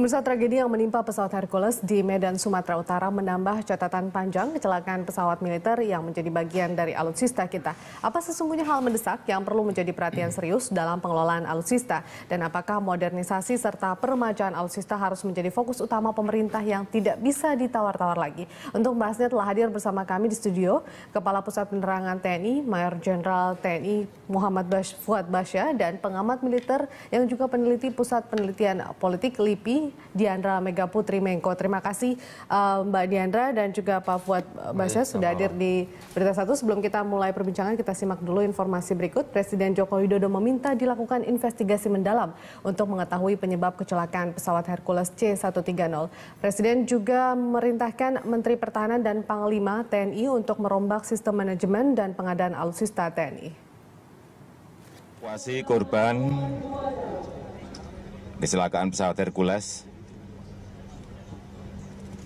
Pemirsa tragedi yang menimpa pesawat Hercules di Medan, Sumatera Utara menambah catatan panjang kecelakaan pesawat militer yang menjadi bagian dari alutsista kita. Apa sesungguhnya hal mendesak yang perlu menjadi perhatian serius dalam pengelolaan alutsista? Dan apakah modernisasi serta permajaan alutsista harus menjadi fokus utama pemerintah yang tidak bisa ditawar-tawar lagi? Untuk bahasnya telah hadir bersama kami di studio Kepala Pusat Penerangan TNI, Mayor Jenderal TNI Muhammad Bash, Fuad Basya dan pengamat militer yang juga peneliti Pusat Penelitian Politik LIPI Diandra Mega Putri Mengko. Terima kasih uh, Mbak Diandra dan juga Pak Fuad eh, Basya sudah hadir di Berita Satu. Sebelum kita mulai perbincangan, kita simak dulu informasi berikut. Presiden Joko Widodo meminta dilakukan investigasi mendalam untuk mengetahui penyebab kecelakaan pesawat Hercules C-130. Presiden juga merintahkan Menteri Pertahanan dan Panglima TNI untuk merombak sistem manajemen dan pengadaan alutsista TNI. Kuasi korban kecelakaan pesawat Hercules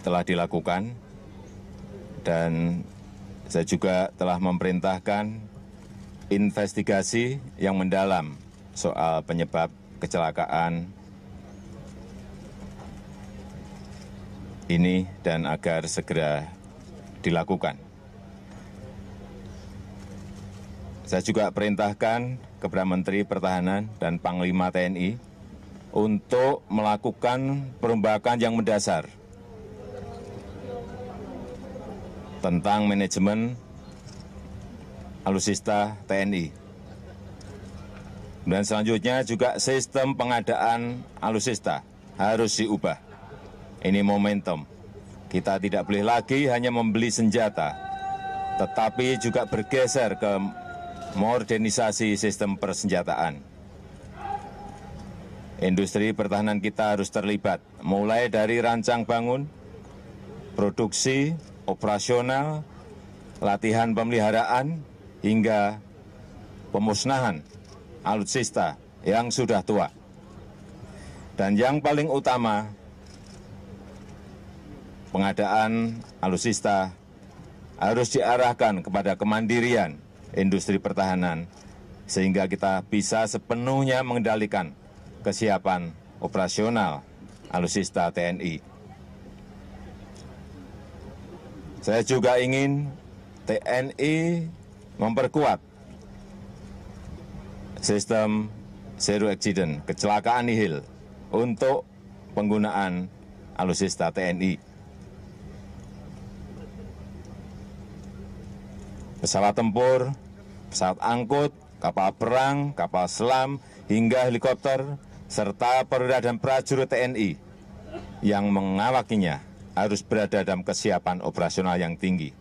telah dilakukan dan saya juga telah memerintahkan investigasi yang mendalam soal penyebab kecelakaan ini dan agar segera dilakukan. Saya juga perintahkan kepada Menteri Pertahanan dan Panglima TNI untuk melakukan perombakan yang mendasar tentang manajemen alusista TNI. Dan selanjutnya juga sistem pengadaan alusista harus diubah. Ini momentum. Kita tidak boleh lagi hanya membeli senjata, tetapi juga bergeser ke modernisasi sistem persenjataan. Industri pertahanan kita harus terlibat, mulai dari rancang bangun, produksi, operasional, latihan pemeliharaan, hingga pemusnahan alutsista yang sudah tua. Dan yang paling utama, pengadaan alutsista harus diarahkan kepada kemandirian industri pertahanan sehingga kita bisa sepenuhnya mengendalikan kesiapan operasional alutsista TNI. Saya juga ingin TNI memperkuat sistem zero accident, kecelakaan nihil untuk penggunaan alutsista TNI. Pesawat tempur, pesawat angkut, kapal perang, kapal selam, hingga helikopter serta perwira dan prajurit TNI yang mengawakinya harus berada dalam kesiapan operasional yang tinggi.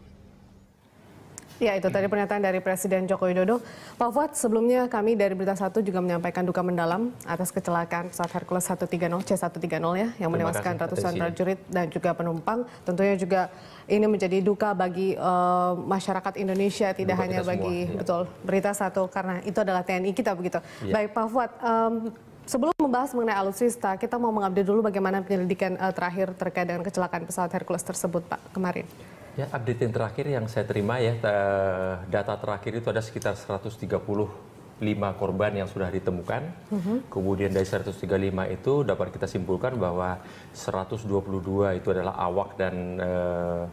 Ya itu tadi pernyataan dari Presiden Joko Widodo. Pak Fuad, sebelumnya kami dari Berita Satu juga menyampaikan duka mendalam atas kecelakaan pesawat Hercules 130 C130 ya yang menewaskan ratusan prajurit dan juga penumpang. Tentunya juga ini menjadi duka bagi uh, masyarakat Indonesia tidak duka hanya bagi semua, ya. betul Berita Satu karena itu adalah TNI kita begitu. Ya. Baik Pak Fuad, um, Sebelum membahas mengenai alutsista, kita mau mengupdate dulu bagaimana penyelidikan uh, terakhir terkait dengan kecelakaan pesawat Hercules tersebut, Pak, kemarin. Ya, update yang terakhir yang saya terima ya, data terakhir itu ada sekitar 135 korban yang sudah ditemukan. Mm -hmm. Kemudian dari 135 itu dapat kita simpulkan bahwa 122 itu adalah awak dan uh,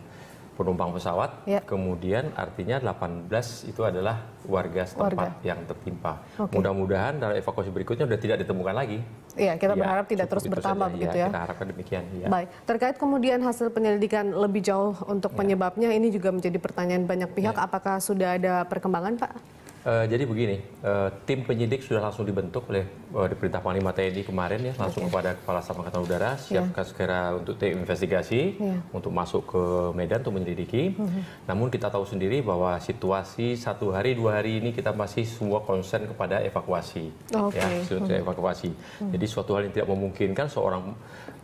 penumpang pesawat, ya. kemudian artinya 18 itu adalah warga setempat warga. yang tertimpa. Okay. Mudah-mudahan dalam evakuasi berikutnya sudah tidak ditemukan lagi. Iya, kita ya, berharap tidak terus bertambah saja. Ya, begitu ya. ya. Kita harapkan demikian. Ya. Baik, terkait kemudian hasil penyelidikan lebih jauh untuk ya. penyebabnya ya. ini juga menjadi pertanyaan banyak pihak. Ya. Apakah sudah ada perkembangan, Pak? Uh, jadi begini, uh, tim penyidik sudah langsung dibentuk oleh uh, diperintah Panglima TNI kemarin ya, langsung okay. kepada Kepala Staf Angkatan Udara, ya. siapkan yeah. segera untuk tim investigasi yeah. untuk masuk ke Medan untuk menyelidiki. Mm -hmm. Namun kita tahu sendiri bahwa situasi satu hari dua hari ini kita masih semua konsen kepada evakuasi, okay. ya mm -hmm. evakuasi. Mm -hmm. Jadi suatu hal yang tidak memungkinkan seorang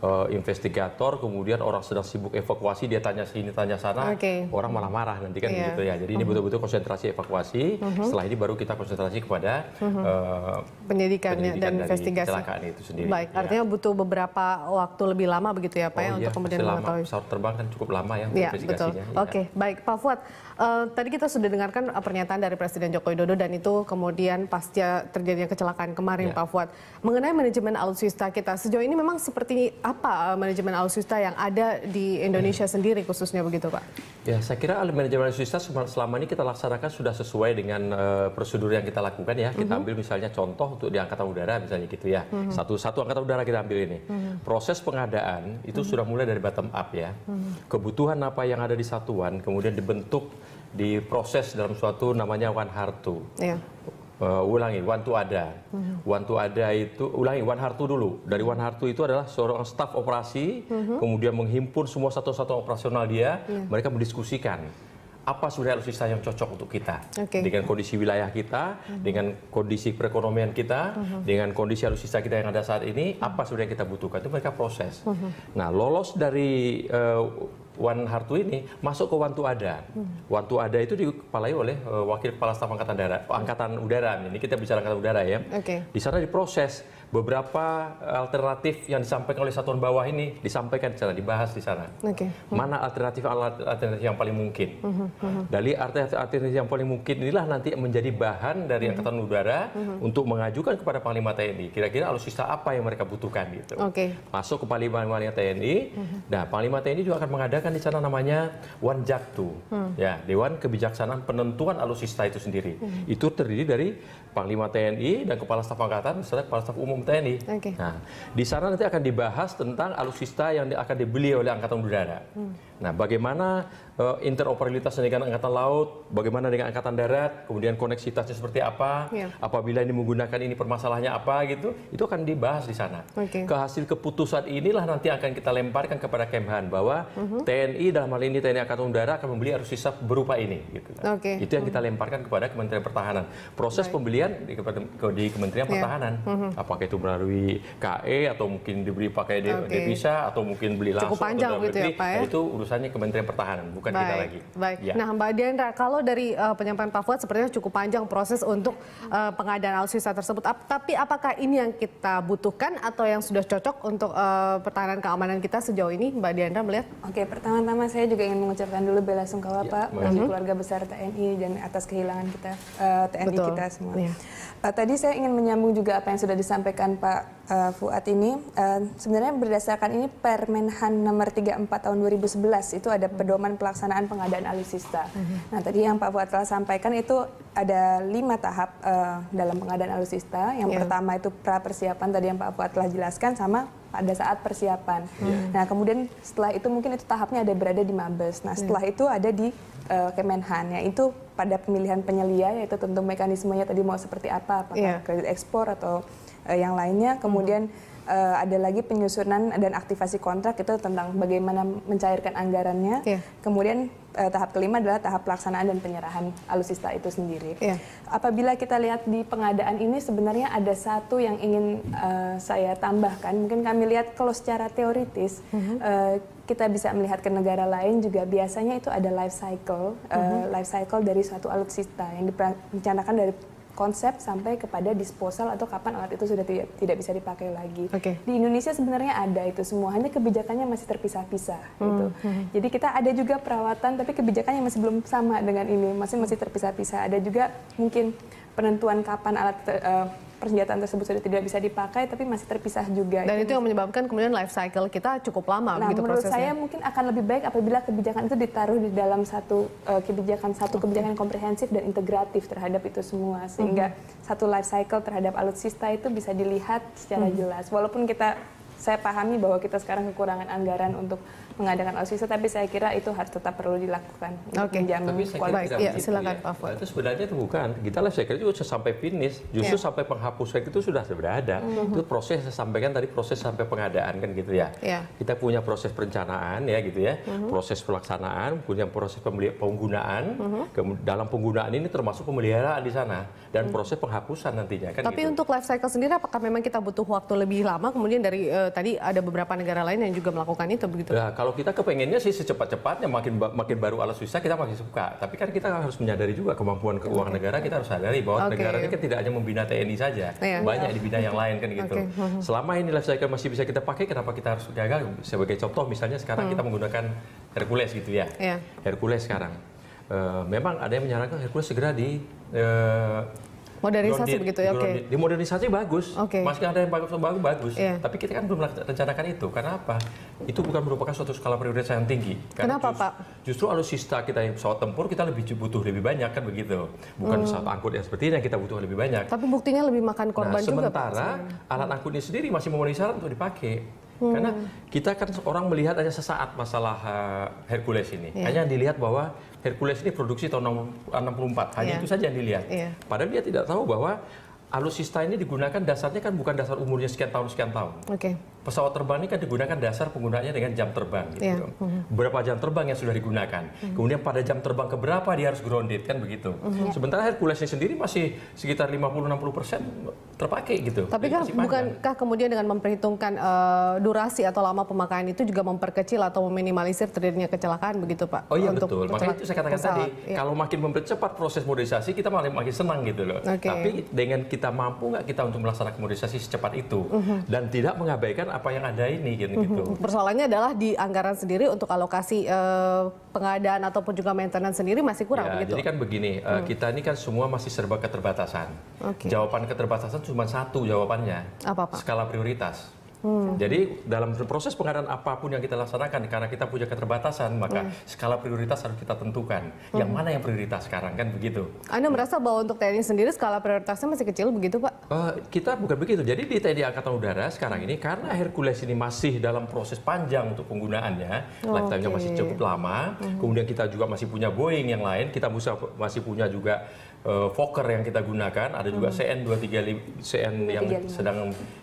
uh, investigator kemudian orang sedang sibuk evakuasi dia tanya sini tanya sana, okay. orang malah marah nanti kan yeah. begitu ya. Jadi mm -hmm. ini mhm. betul-betul konsentrasi evakuasi. Mm -hmm. Setelah jadi baru kita konsentrasi kepada hmm. uh, eh, pendidikan ya, dan investigasi kecelakaan itu sendiri. Baik, ya. artinya butuh beberapa waktu lebih lama begitu ya Pak ya, oh, ya untuk kemudian lama. mengetahui. Pesawat terbang kan cukup lama ya, ya Betul. Ya. Oke, baik Pak Fuad. Uh, tadi kita sudah dengarkan eh, pernyataan dari Presiden Joko Widodo dan itu kemudian pasca terjadinya kecelakaan kemarin ya. Pak Fuad. Mengenai manajemen alutsista kita sejauh ini memang seperti apa manajemen alutsista yang ada di Indonesia hmm. sendiri khususnya begitu Pak? Ya, saya kira manajemen alutsista selama ini kita laksanakan sudah sesuai dengan uh, prosedur yang kita lakukan ya. Kita mhm. ambil misalnya contoh untuk di Angkatan Udara misalnya gitu ya. Mhm. Satu satu Angkatan Udara kita ambil ini. Mhm. Proses pengadaan itu sudah mulai dari bottom up ya. Kebutuhan apa yang ada di satuan kemudian dibentuk di proses dalam suatu namanya one hartu. Yeah. Iya. Uh, ulangi, one to ada. One to ada itu, ulangi, one heart to dulu. Dari one heart to itu adalah seorang staf operasi, uh -huh. kemudian menghimpun semua satu-satu operasional dia, yeah. mereka mendiskusikan apa sebenarnya alutsista yang cocok untuk kita okay. dengan kondisi wilayah kita, mm-hmm. dengan kondisi perekonomian kita, mm-hmm. dengan kondisi alutsista kita yang ada saat ini, mm-hmm. apa sebenarnya kita butuhkan itu mereka proses. Mm-hmm. Nah, lolos dari uh, eh, One Hartu ini masuk ke One to Ada. Mm-hmm. to Ada itu dikepalai oleh uh, Wakil Kepala Staf Angkatan Darat, Angkatan Udara. Ini kita bicara Angkatan Udara ya. Okay. Di sana diproses beberapa eh, alternatif yang disampaikan oleh satuan bawah ini disampaikan di sana, dibahas di sana. Okay. Mana alternatif alternatif yang paling mungkin? Hmm. -hmm. Dari alternatif alternatif yang paling mungkin inilah nanti menjadi bahan dari -hmm. Angkatan Udara -hmm. untuk mengajukan kepada Panglima TNI. Kira-kira alutsista apa yang mereka butuhkan gitu. Okay. Masuk ke Panglima, TNI. -hmm. Nah, Panglima TNI juga akan mengadakan di sana namanya One Jaktu, Hmm. ya Dewan Kebijaksanaan Penentuan Alutsista itu sendiri. -hmm. Itu terdiri dari Panglima TNI dan Kepala Staf Angkatan, misalnya Kepala Staf Umum Umum TNI. Okay. Nah, di sana nanti akan dibahas tentang alutsista yang akan dibeli oleh Angkatan Udara. Hmm. Nah, bagaimana uh, interoperabilitas dengan Angkatan Laut, bagaimana dengan Angkatan Darat, kemudian koneksitasnya seperti apa, yeah. apabila ini menggunakan ini permasalahannya apa gitu, itu akan dibahas di sana. Okay. Ke hasil keputusan inilah nanti akan kita lemparkan kepada Kemhan bahwa uh mhm. -huh. TNI dalam hal ini TNI Angkatan Udara akan membeli alutsista berupa ini. Gitu. Okay. Itu yang kita mhm. lemparkan kepada Kementerian Pertahanan. Proses right. pembelian di, di Kementerian yeah. Pertahanan, uh mhm. -huh. apakah itu melalui KE atau mungkin diberi pakai okay. devisa atau mungkin beli langsung cukup panjang gitu ya Pak ya? Nah, itu urusannya Kementerian Pertahanan bukan baik, kita lagi. Baik. Ya. Nah Mbak Diandra kalau dari uh, penyampaian Pak Fuad sepertinya cukup panjang proses untuk uh, pengadaan alutsista tersebut. Ap tapi apakah ini yang kita butuhkan atau yang sudah cocok untuk uh, pertahanan keamanan kita sejauh ini Mbak Diandra melihat? Oke pertama-tama saya juga ingin mengucapkan dulu bela sungkawa ya, Pak bagi keluarga besar TNI dan atas kehilangan kita uh, TNI Betul. kita semua. Ya. Uh, tadi saya ingin menyambung juga apa yang sudah disampaikan disampaikan Pak uh, Fuad ini uh, sebenarnya berdasarkan ini Permenhan nomor 34 tahun 2011 itu ada pedoman pelaksanaan pengadaan alutsista. Nah, tadi yang Pak Fuad telah sampaikan itu ada lima tahap uh, dalam pengadaan alutsista. Yang yeah. pertama itu pra persiapan tadi yang Pak Fuad telah jelaskan sama pada saat persiapan. Yeah. Nah, kemudian setelah itu mungkin itu tahapnya ada berada di Mabes. Nah, iya. setelah yeah. itu ada di uh, Kemenhan, itu pada pemilihan penyelia, yaitu tentu mekanismenya tadi mau seperti apa, apakah yeah. kredit ekspor atau uh, yang lainnya. Kemudian uh, ada lagi penyusunan dan aktivasi kontrak itu tentang bagaimana mencairkan anggarannya. Yeah. Kemudian uh, tahap kelima adalah tahap pelaksanaan dan penyerahan alutsista itu sendiri. Yeah. Apabila kita lihat di pengadaan ini sebenarnya ada satu yang ingin uh, saya tambahkan. Mungkin kami lihat kalau secara teoritis mm -hmm. uh, kita bisa melihat ke negara lain juga biasanya itu ada life cycle, uh, -huh. Mhm. uh, life cycle dari suatu alutsista yang direncanakan dari konsep sampai kepada disposal atau kapan alat itu sudah tidak tidak bisa dipakai lagi. Okay. Di Indonesia sebenarnya ada itu semua, hanya kebijakannya masih terpisah-pisah hmm. gitu. Hmm. Jadi kita ada juga perawatan tapi kebijakannya masih belum sama dengan ini, masih masih terpisah-pisah. Ada juga mungkin penentuan kapan alat uh, persenjataan tersebut sudah tidak bisa dipakai tapi masih terpisah juga. Dan itu, itu yang menyebabkan kemudian life cycle kita cukup lama nah, gitu menurut saya mungkin akan lebih baik apabila kebijakan itu ditaruh di dalam satu uh, kebijakan satu okay. kebijakan komprehensif dan integratif terhadap itu semua sehingga mm-hmm. satu life cycle terhadap alutsista itu bisa dilihat secara mm-hmm. jelas. Walaupun kita saya pahami bahwa kita sekarang kekurangan anggaran untuk mengadakan OSIS tapi saya kira itu harus tetap perlu dilakukan okay. menjamin kualitas. Baik, ya, silakan ya. Pak nah, Itu sebenarnya itu bukan. Kita lah saya kira juga sampai finish, justru yeah. sampai penghapusan itu sudah berada. Mm -hmm. Itu proses saya sampaikan tadi proses sampai pengadaan kan gitu ya. Yeah. Kita punya proses perencanaan ya gitu ya, mm -hmm. proses pelaksanaan, punya proses penggunaan, mm -hmm. dalam penggunaan ini termasuk pemeliharaan di sana dan mm -hmm. proses penghapusan nantinya kan. Tapi gitu. untuk life cycle sendiri apakah memang kita butuh waktu lebih lama kemudian dari uh, tadi ada beberapa negara lain yang juga melakukan itu begitu? Nah, kalau kalau kita kepengennya sih secepat-cepatnya makin makin baru alat susah kita makin suka. Tapi kan kita harus menyadari juga kemampuan keuangan negara kita harus sadari bahwa okay. negara ini kan tidak hanya membina TNI saja, yeah. banyak di bidang yang lain kan gitu. Okay. Selama ini life cycle masih bisa kita pakai, kenapa kita harus gagal? Sebagai contoh misalnya sekarang hmm. kita menggunakan Hercules gitu ya, yeah. Hercules sekarang. Uh, memang ada yang menyarankan Hercules segera di uh, Modernisasi di, begitu ya, oke. Okay. modernisasi bagus, okay. masih ada yang bagus, bagus, bagus. Yeah. Tapi kita kan belum rencanakan itu, karena apa? Itu bukan merupakan suatu skala prioritas yang tinggi. kan Kenapa just, Pak? Justru alutsista kita yang pesawat tempur, kita lebih butuh lebih banyak kan begitu. Bukan hmm. pesawat angkut yang seperti ini yang kita butuh lebih banyak. Tapi buktinya lebih makan korban nah, juga sementara, Pak. sementara hmm. alat angkutnya sendiri masih memenuhi syarat untuk dipakai. Hmm. Karena kita kan orang melihat hanya sesaat masalah eh, Hercules ini. Yeah. Hanya dilihat bahwa Hercules ini produksi tahun 64. Eh, hanya yeah. itu saja yang dilihat. Yeah. Padahal dia tidak tahu bahwa alutsista ini digunakan dasarnya kan bukan dasar umurnya sekian tahun sekian tahun. Oke. Okay pesawat terbang ini kan digunakan dasar penggunaannya dengan jam terbang gitu. Yeah. Iya. Berapa jam terbang yang sudah digunakan. mm Kemudian pada jam terbang keberapa dia harus grounded kan begitu. Mm-hmm. Sementara Herculesnya sendiri masih sekitar 50-60% terpakai gitu. Tapi kan bukankah kemudian dengan memperhitungkan uh, durasi atau lama pemakaian itu juga memperkecil atau meminimalisir terjadinya kecelakaan begitu Pak? Oh iya Untuk betul. Makanya itu saya katakan pesawat. tadi, iya. yeah. kalau makin mempercepat proses modernisasi kita malah makin senang gitu loh. Okay. Tapi dengan kita mampu nggak kita untuk melaksanakan modernisasi secepat itu mm-hmm. dan tidak mengabaikan apa yang ada ini gitu. gitu. Persoalannya adalah di anggaran sendiri untuk alokasi eh, pengadaan ataupun juga maintenance sendiri masih kurang ya, begitu. Jadi kan begini, hmm. kita ini kan semua masih serba keterbatasan. Okay. Jawaban keterbatasan cuma satu jawabannya. Apa, apa? Skala prioritas. Hmm. Jadi dalam proses pengadaan apapun yang kita laksanakan karena kita punya keterbatasan maka hmm. skala prioritas harus kita tentukan. Hmm. Yang mana yang prioritas sekarang kan begitu. Anda merasa bahwa untuk TNI sendiri skala prioritasnya masih kecil begitu Pak? Uh, kita bukan begitu. Jadi di TNI Angkatan Udara sekarang ini karena Hercules ini masih dalam proses panjang untuk penggunaannya, oh, lifetime-nya okay. masih cukup lama. Hmm. Kemudian kita juga masih punya Boeing yang lain, kita masih punya juga uh, Fokker yang kita gunakan, ada juga hmm. CN 235 CN yang sedang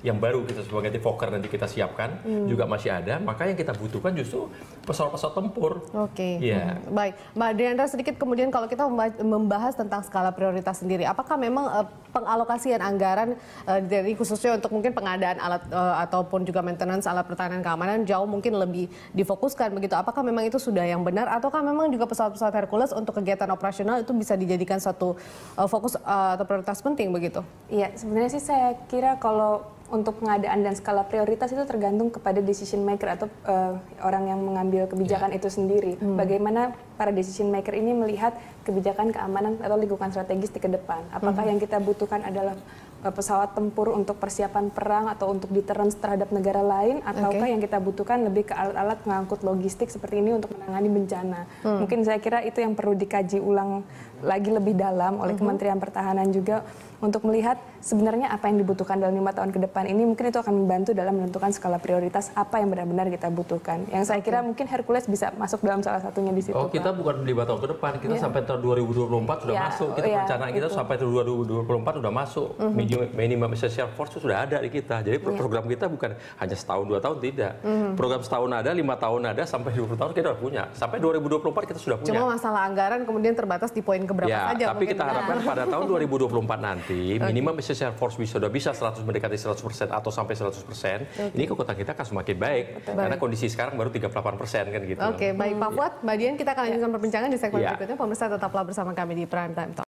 yang baru kita sebagai Fokker nanti kita siapkan hmm. juga masih ada. Maka yang kita butuhkan justru pesawat-pesawat tempur. Oke. Okay. Iya. Yeah. Hmm. Baik, Mbak Diandra sedikit kemudian kalau kita membahas tentang skala prioritas sendiri, apakah memang uh, pengalokasian anggaran uh, dari khususnya untuk mungkin pengadaan alat uh, ataupun juga maintenance alat pertahanan keamanan jauh mungkin lebih difokuskan begitu. Apakah memang itu sudah yang benar ataukah memang juga pesawat-pesawat Hercules untuk kegiatan operasional itu bisa dijadikan satu uh, fokus uh, atau prioritas penting begitu? Iya, sebenarnya sih saya kira kalau untuk pengadaan dan skala prioritas itu tergantung kepada decision maker atau uh, orang yang mengambil iya. kebijakan yeah. itu sendiri. Hmm. Bagaimana para decision maker ini melihat kebijakan keamanan atau lingkungan strategis di ke depan? Apakah hmm. yang kita butuhkan adalah Eh, pesawat tempur untuk persiapan perang atau untuk deterrence terhadap negara lain ataukah okay. yang kita butuhkan lebih ke alat-alat mengangkut logistik seperti ini untuk menangani bencana. Hmm. Mungkin saya kira itu yang perlu dikaji ulang lagi lebih dalam oleh uh Kementerian Pertahanan juga untuk melihat sebenarnya apa yang dibutuhkan dalam lima tahun ke depan ini mungkin itu akan membantu dalam menentukan skala prioritas apa yang benar-benar kita butuhkan. Yang saya kira mungkin Hercules bisa masuk dalam salah satunya di situ. Oh, kita Pak. bukan lima tahun ke depan, kita yeah. sampai tahun 2024 sudah yeah. masuk. Kita yeah, oh, iya. rencana kita itu. sampai tahun 2024 sudah masuk. Mm -hmm. Minimum, force sudah ada di kita. Jadi yeah. program kita bukan hanya setahun dua tahun tidak. Mm -hmm. Program setahun ada, lima tahun ada, sampai 20 tahun kita sudah punya. Sampai 2024 kita sudah punya. Cuma masalah anggaran kemudian terbatas di poin keberapa ya, saja. Tapi mungkin. kita harapkan pada tahun 2024 nanti nanti okay. minimum essential force bisa sudah bisa 100 mendekati 100% atau sampai 100%, okay. ini kekuatan kita akan semakin baik. okay. Karena baik. kondisi sekarang baru 38% kan gitu. Oke, okay, baik Pak iya. Fuad, Mbak Dian kita akan lanjutkan yeah. perbincangan di segmen yeah. berikutnya. Pemirsa tetaplah bersama kami di Prime Time Talk.